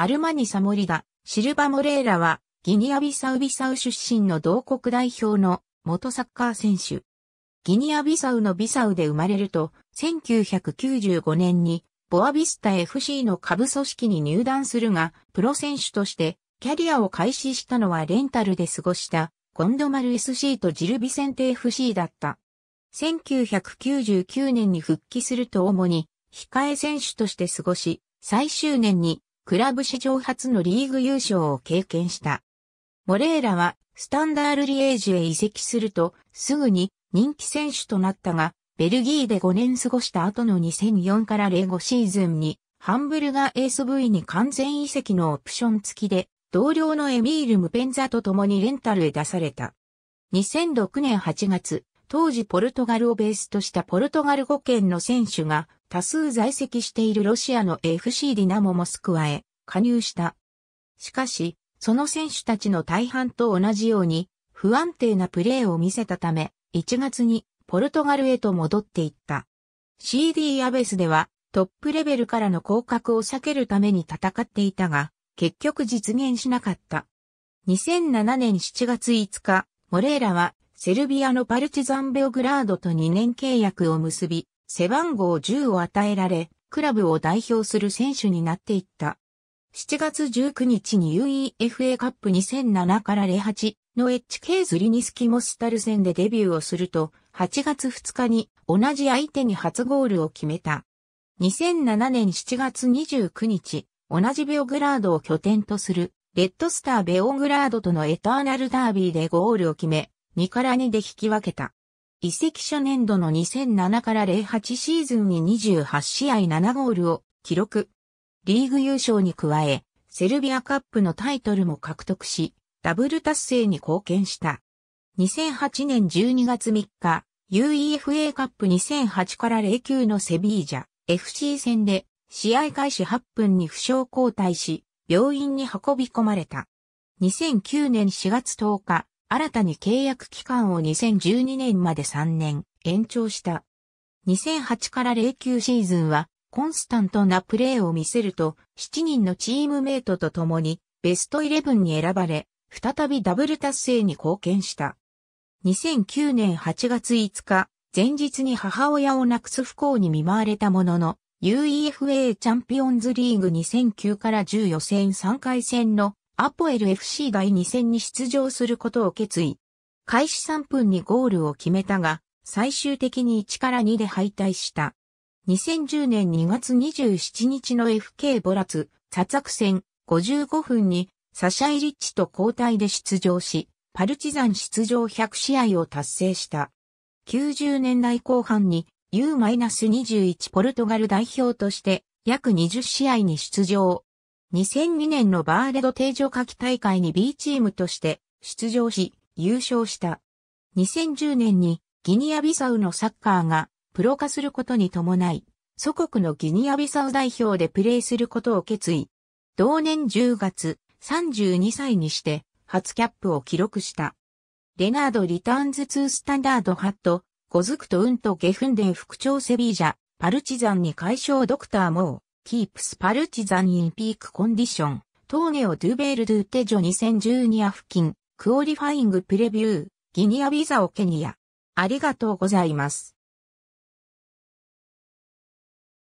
アルマニサモリダ、シルバモレーラは、ギニアビサウビサウ出身の同国代表の元サッカー選手。ギニアビサウのビサウで生まれると、1995年にボアビスタ FC の下部組織に入団するが、プロ選手としてキャリアを開始したのはレンタルで過ごしたゴンドマル SC とジルビセンテ FC だった。1999年に復帰すると主に控え選手として過ごし、最終年にクラブ史上初のリーグ優勝を経験した。モレーラはスタンダールリエージュへ移籍すると、すぐに人気選手となったが、ベルギーで5年過ごした後の2004から05シーズンに、ハンブルガー SV に完全移籍のオプション付きで、同僚のエミール・ムペンザと共にレンタルへ出された。2006年8月、当時ポルトガルをベースとしたポルトガル語圏の選手が多数在籍しているロシアの FC ディナモモスクワへ加入した。しかし、その選手たちの大半と同じように不安定なプレーを見せたため、1月にポルトガルへと戻っていった。CD アベスではトップレベルからの降格を避けるために戦っていたが、結局実現しなかった。2007年7月5日、モレーラはセルビアのパルチザンベオグラードと2年契約を結び、背番号10を与えられ、クラブを代表する選手になっていった。7月19日に UEFA カップ2007から08の HK ズリニスキモスタル戦でデビューをすると、8月2日に同じ相手に初ゴールを決めた。2007年7月29日、同じベオグラードを拠点とする、レッドスターベオグラードとのエターナルダービーでゴールを決め、2から2で引き分けた。移籍初年度の2007から08シーズンに28試合7ゴールを記録。リーグ優勝に加え、セルビアカップのタイトルも獲得し、ダブル達成に貢献した。2008年12月3日、UEFA カップ2008から09のセビージャ FC 戦で試合開始8分に負傷交代し、病院に運び込まれた。2009年4月10日、新たに契約期間を2012年まで3年延長した。2008から09シーズンはコンスタントなプレーを見せると7人のチームメイトと共にベストイレブンに選ばれ、再びダブル達成に貢献した。2009年8月5日、前日に母親をなくす不幸に見舞われたものの、UEFA チャンピオンズリーグ2009から1 4戦3回戦のアポエル FC 第2戦に出場することを決意。開始3分にゴールを決めたが、最終的に1から2で敗退した。2010年2月27日の FK ボラツ、サツ戦55分にサシャイリッチと交代で出場し、パルチザン出場100試合を達成した。90年代後半に U-21 ポルトガル代表として約20試合に出場、2002年のバーレド定常夏季大会に B チームとして出場し、優勝した。2010年にギニアビサウのサッカーがプロ化することに伴い、祖国のギニアビサウ代表でプレーすることを決意。同年10月、32歳にして初キャップを記録した。レナード・リターンズ・2スタンダード・ハット、ゴズクト・ウント・ゲフンデン副長セビージャ、パルチザンに解消ドクター・モー。キープスパルチザンインピークコンディション、トーネオドゥベールドゥテジョ2012ア付近、クオリファイングプレビュー、ギニアビザオケニア。ありがとうございます。